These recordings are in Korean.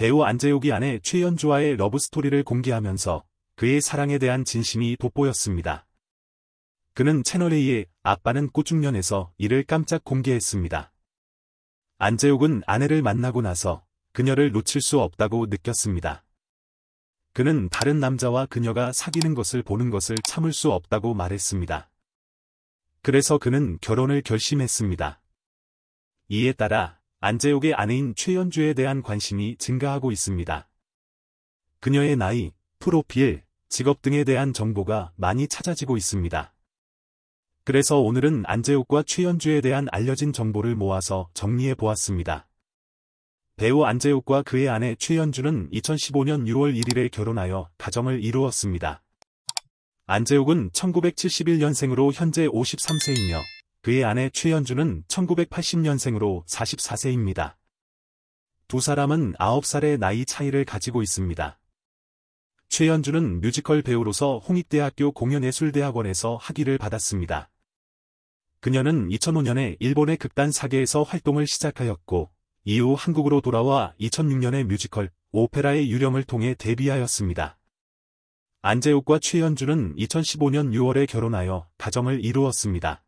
배우 안재욱이 아내 최연주와의 러브스토리를 공개하면서 그의 사랑에 대한 진심이 돋보였습니다. 그는 채널A의 아빠는 꽃중년에서 이를 깜짝 공개했습니다. 안재욱은 아내를 만나고 나서 그녀를 놓칠 수 없다고 느꼈습니다. 그는 다른 남자와 그녀가 사귀는 것을 보는 것을 참을 수 없다고 말했습니다. 그래서 그는 결혼을 결심했습니다. 이에 따라 안재욱의 아내인 최연주에 대한 관심이 증가하고 있습니다. 그녀의 나이, 프로필, 직업 등에 대한 정보가 많이 찾아지고 있습니다. 그래서 오늘은 안재욱과 최연주에 대한 알려진 정보를 모아서 정리해 보았습니다. 배우 안재욱과 그의 아내 최연주는 2015년 6월 1일에 결혼하여 가정을 이루었습니다. 안재욱은 1971년생으로 현재 53세이며 그의 아내 최연주는 1980년생으로 44세입니다. 두 사람은 9살의 나이 차이를 가지고 있습니다. 최연주는 뮤지컬 배우로서 홍익대학교 공연예술대학원에서 학위를 받았습니다. 그녀는 2005년에 일본의 극단 사계에서 활동을 시작하였고 이후 한국으로 돌아와 2006년에 뮤지컬 오페라의 유령을 통해 데뷔하였습니다. 안재욱과 최연주는 2015년 6월에 결혼하여 가정을 이루었습니다.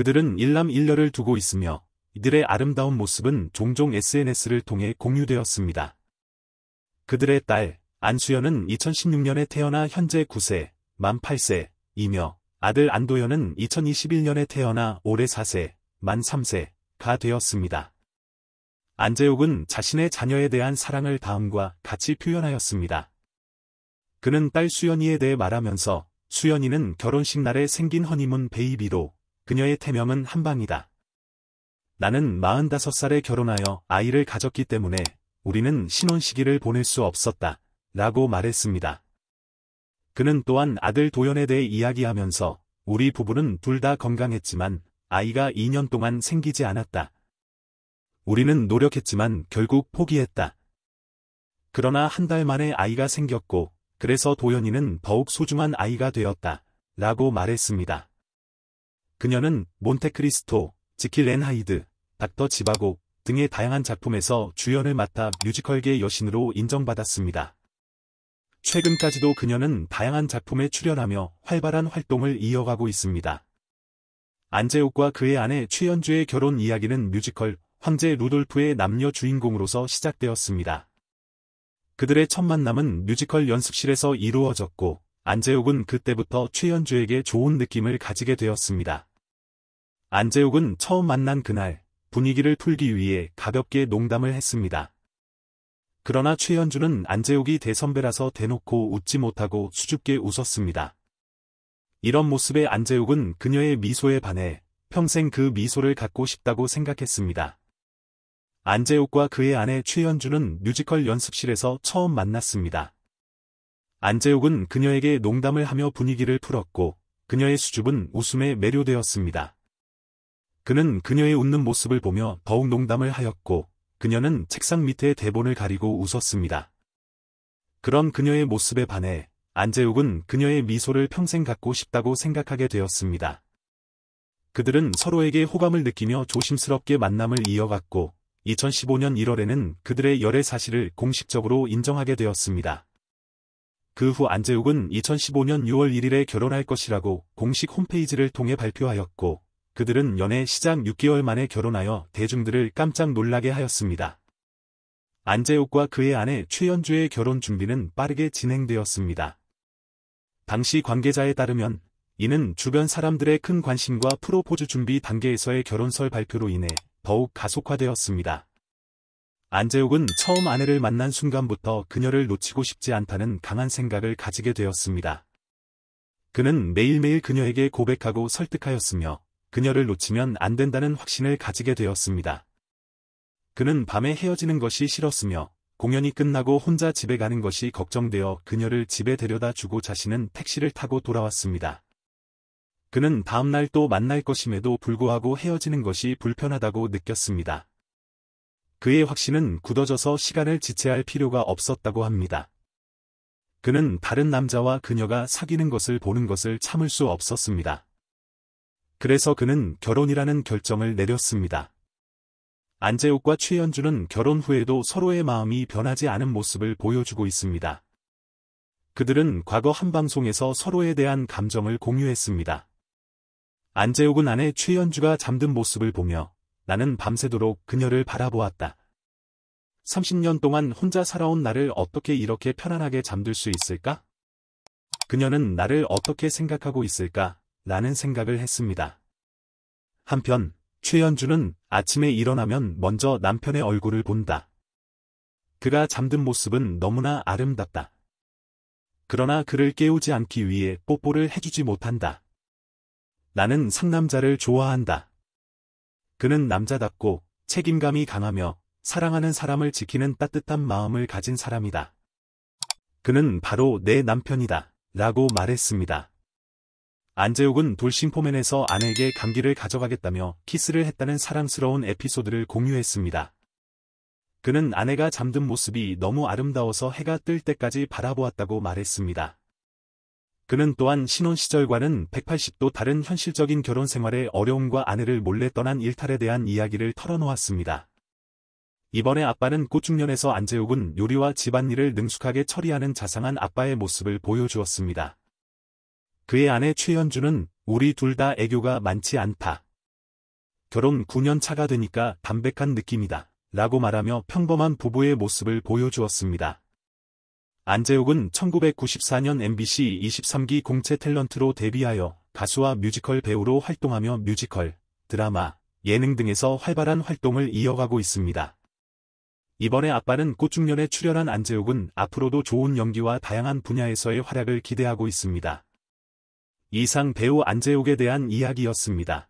그들은 일남일녀를 두고 있으며 이들의 아름다운 모습은 종종 SNS를 통해 공유되었습니다. 그들의 딸, 안수연은 2016년에 태어나 현재 9세, 만 8세, 이며 아들 안도연은 2021년에 태어나 올해 4세, 만 3세, 가 되었습니다. 안재욱은 자신의 자녀에 대한 사랑을 다음과 같이 표현하였습니다. 그는 딸 수연이에 대해 말하면서 수연이는 결혼식 날에 생긴 허니문 베이비로 그녀의 태명은 한방이다. 나는 45살에 결혼하여 아이를 가졌기 때문에 우리는 신혼 시기를 보낼 수 없었다. 라고 말했습니다. 그는 또한 아들 도연에 대해 이야기하면서 우리 부부는 둘 다 건강했지만 아이가 2년 동안 생기지 않았다. 우리는 노력했지만 결국 포기했다. 그러나 한 달 만에 아이가 생겼고 그래서 도연이는 더욱 소중한 아이가 되었다. 라고 말했습니다. 그녀는 몬테크리스토, 지킬 렌 하이드, 닥터 지바고 등의 다양한 작품에서 주연을 맡아 뮤지컬계 여신으로 인정받았습니다. 최근까지도 그녀는 다양한 작품에 출연하며 활발한 활동을 이어가고 있습니다. 안재욱과 그의 아내 최연주의 결혼 이야기는 뮤지컬 황제 루돌프의 남녀 주인공으로서 시작되었습니다. 그들의 첫 만남은 뮤지컬 연습실에서 이루어졌고 안재욱은 그때부터 최연주에게 좋은 느낌을 가지게 되었습니다. 안재욱은 처음 만난 그날 분위기를 풀기 위해 가볍게 농담을 했습니다. 그러나 최현주는 안재욱이 대선배라서 대놓고 웃지 못하고 수줍게 웃었습니다. 이런 모습에 안재욱은 그녀의 미소에 반해 평생 그 미소를 갖고 싶다고 생각했습니다. 안재욱과 그의 아내 최현주는 뮤지컬 연습실에서 처음 만났습니다. 안재욱은 그녀에게 농담을 하며 분위기를 풀었고 그녀의 수줍은 웃음에 매료되었습니다. 그는 그녀의 웃는 모습을 보며 더욱 농담을 하였고 그녀는 책상 밑에 대본을 가리고 웃었습니다. 그런 그녀의 모습에 반해 안재욱은 그녀의 미소를 평생 갖고 싶다고 생각하게 되었습니다. 그들은 서로에게 호감을 느끼며 조심스럽게 만남을 이어갔고 2015년 1월에는 그들의 열애 사실을 공식적으로 인정하게 되었습니다. 그 후 안재욱은 2015년 6월 1일에 결혼할 것이라고 공식 홈페이지를 통해 발표하였고 그들은 연애 시작 6개월 만에 결혼하여 대중들을 깜짝 놀라게 하였습니다. 안재욱과 그의 아내 최연주의 결혼 준비는 빠르게 진행되었습니다. 당시 관계자에 따르면 이는 주변 사람들의 큰 관심과 프로포즈 준비 단계에서의 결혼설 발표로 인해 더욱 가속화되었습니다. 안재욱은 처음 아내를 만난 순간부터 그녀를 놓치고 싶지 않다는 강한 생각을 가지게 되었습니다. 그는 매일매일 그녀에게 고백하고 설득하였으며 그녀를 놓치면 안 된다는 확신을 가지게 되었습니다. 그는 밤에 헤어지는 것이 싫었으며 공연이 끝나고 혼자 집에 가는 것이 걱정되어 그녀를 집에 데려다 주고 자신은 택시를 타고 돌아왔습니다. 그는 다음날 또 만날 것임에도 불구하고 헤어지는 것이 불편하다고 느꼈습니다. 그의 확신은 굳어져서 시간을 지체할 필요가 없었다고 합니다. 그는 다른 남자와 그녀가 사귀는 것을 보는 것을 참을 수 없었습니다. 그래서 그는 결혼이라는 결정을 내렸습니다. 안재욱과 최현주는 결혼 후에도 서로의 마음이 변하지 않은 모습을 보여주고 있습니다. 그들은 과거 한 방송에서 서로에 대한 감정을 공유했습니다. 안재욱은 아내 최현주가 잠든 모습을 보며 나는 밤새도록 그녀를 바라보았다. 30년 동안 혼자 살아온 나를 어떻게 이렇게 편안하게 잠들 수 있을까? 그녀는 나를 어떻게 생각하고 있을까? 라는 생각을 했습니다. 한편 최현주는 아침에 일어나면 먼저 남편의 얼굴을 본다. 그가 잠든 모습은 너무나 아름답다. 그러나 그를 깨우지 않기 위해 뽀뽀를 해주지 못한다. 나는 상남자를 좋아한다. 그는 남자답고 책임감이 강하며 사랑하는 사람을 지키는 따뜻한 마음을 가진 사람이다. 그는 바로 내 남편이다. 라고 말했습니다. 안재욱은 돌싱포맨에서 아내에게 감기를 가져가겠다며 키스를 했다는 사랑스러운 에피소드를 공유했습니다. 그는 아내가 잠든 모습이 너무 아름다워서 해가 뜰 때까지 바라보았다고 말했습니다. 그는 또한 신혼 시절과는 180도 다른 현실적인 결혼 생활의 어려움과 아내를 몰래 떠난 일탈에 대한 이야기를 털어놓았습니다. 이번에 아빠는 꽃중년에서 안재욱은 요리와 집안일을 능숙하게 처리하는 자상한 아빠의 모습을 보여주었습니다. 그의 아내 최연주는 우리 둘 다 애교가 많지 않다. 결혼 9년 차가 되니까 담백한 느낌이다. 라고 말하며 평범한 부부의 모습을 보여주었습니다. 안재욱은 1994년 MBC 23기 공채 탤런트로 데뷔하여 가수와 뮤지컬 배우로 활동하며 뮤지컬, 드라마, 예능 등에서 활발한 활동을 이어가고 있습니다. 이번에 아빠는 꽃중년에 출연한 안재욱은 앞으로도 좋은 연기와 다양한 분야에서의 활약을 기대하고 있습니다. 이상 배우 안재욱에 대한 이야기였습니다.